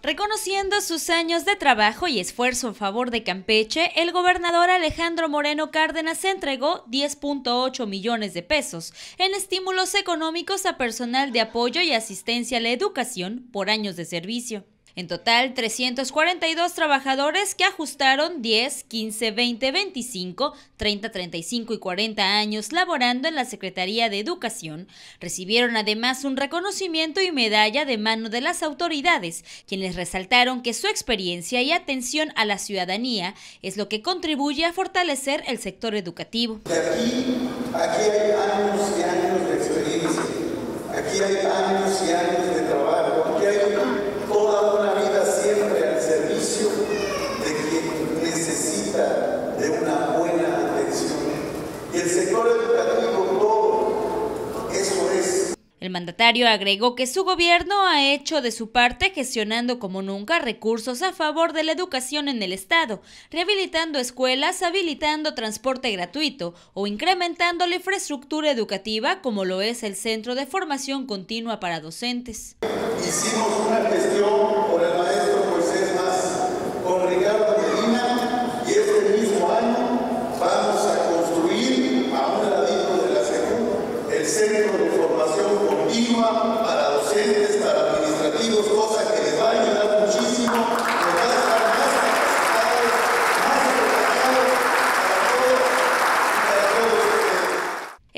Reconociendo sus años de trabajo y esfuerzo en favor de Campeche, el gobernador Alejandro Moreno Cárdenas entregó 10.8 millones de pesos en estímulos económicos a personal de apoyo y asistencia a la educación por años de servicio. En total, 342 trabajadores que ajustaron 10, 15, 20, 25, 30, 35 y 40 años laborando en la Secretaría de Educación recibieron además un reconocimiento y medalla de mano de las autoridades, quienes resaltaron que su experiencia y atención a la ciudadanía es lo que contribuye a fortalecer el sector educativo. Aquí, hay años y años de experiencia, aquí hay años y años de trabajo, aquí hay El mandatario agregó que su gobierno ha hecho de su parte gestionando como nunca recursos a favor de la educación en el Estado, rehabilitando escuelas, habilitando transporte gratuito o incrementando la infraestructura educativa como lo es el Centro de Formación Continua para Docentes. gestión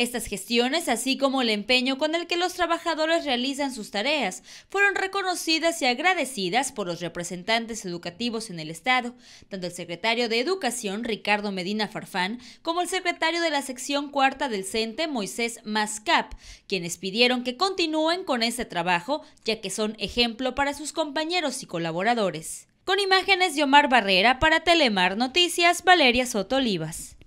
Estas gestiones, así como el empeño con el que los trabajadores realizan sus tareas, fueron reconocidas y agradecidas por los representantes educativos en el Estado, tanto el secretario de Educación, Ricardo Medina Farfán, como el secretario de la sección cuarta del CENTE, Moisés Mascap, quienes pidieron que continúen con ese trabajo, ya que son ejemplo para sus compañeros y colaboradores. Con imágenes de Omar Barrera para Telemar Noticias, Valeria Soto Olivas.